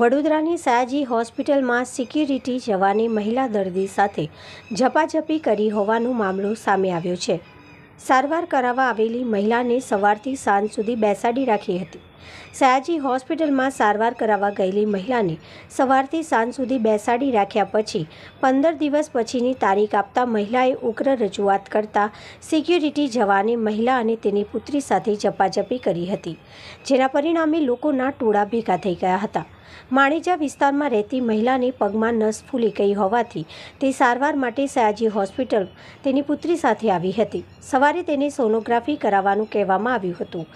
વડોદરાની સયાજી હોસ્પિટલમાં સિક્યુરિટી જવાની મહિલા દર્દી સાથે ઝપાઝપી કરી હોવાનો મામલો સામે આવ્યો છે સારવાર કરાવવા આવેલી મહિલાને સવારથી સાંજ સુધી બેસાડી રાખી હતી સયાજી હોસ્પિટલમાં સારવાર કરાવવા ગયેલી મહિલાને સવારથી સાંજ સુધી બેસાડી રાખ્યા પછી પંદર દિવસ પછીની તારીખ આપતા મહિલાએ ઉગ્ર રજૂઆત કરતા સિક્યુરિટી જવાને મહિલા અને તેની પુત્રી સાથે ઝપાઝપી કરી હતી જેના પરિણામે લોકોના ટોળા ભેગા થઈ ગયા હતા માણેજા વિસ્તારમાં રહેતી મહિલાની પગમાં નસ ફૂલી ગઈ હોવાથી તે સારવાર માટે સયાજી હોસ્પિટલ તેની પુત્રી સાથે આવી હતી સવારે તેને સોનોગ્રાફી કરાવવાનું કહેવામાં આવ્યું હતું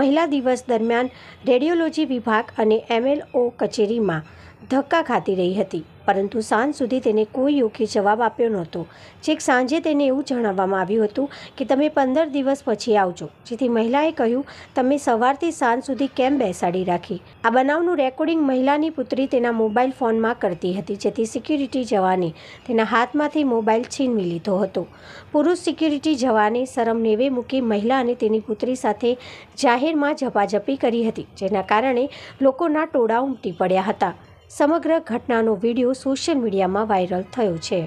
મહિલા દિવસ દરમિયાન રેડિયોલોજી વિભાગ અને એમએલઓ કચેરીમાં ધક્કા ખાતી રહી હતી પરંતુ સાંજ સુધી તેને કોઈ યોગ્ય જવાબ આપ્યો નહોતો છેક સાંજે તેને એવું જણાવવામાં આવ્યું હતું કે તમે પંદર દિવસ પછી આવજો જેથી મહિલાએ કહ્યું તમે સવારથી સાંજ સુધી કેમ બેસાડી રાખી આ બનાવનું રેકોર્ડિંગ મહિલાની પુત્રી તેના મોબાઈલ ફોનમાં કરતી હતી જેથી સિક્યુરિટી જવાને તેના હાથમાંથી મોબાઈલ છીનવી લીધો હતો પુરુષ સિક્યુરિટી જવાને શરમ નેવે મૂકી મહિલા અને તેની પુત્રી સાથે જાહેરમાં ઝપાઝપી કરી હતી જેના કારણે લોકોના ટોળા ઉમટી પડ્યા હતા સમગ્ર ઘટનાનો વિડીયો સોશિયલ મીડિયામાં વાયરલ થયો છે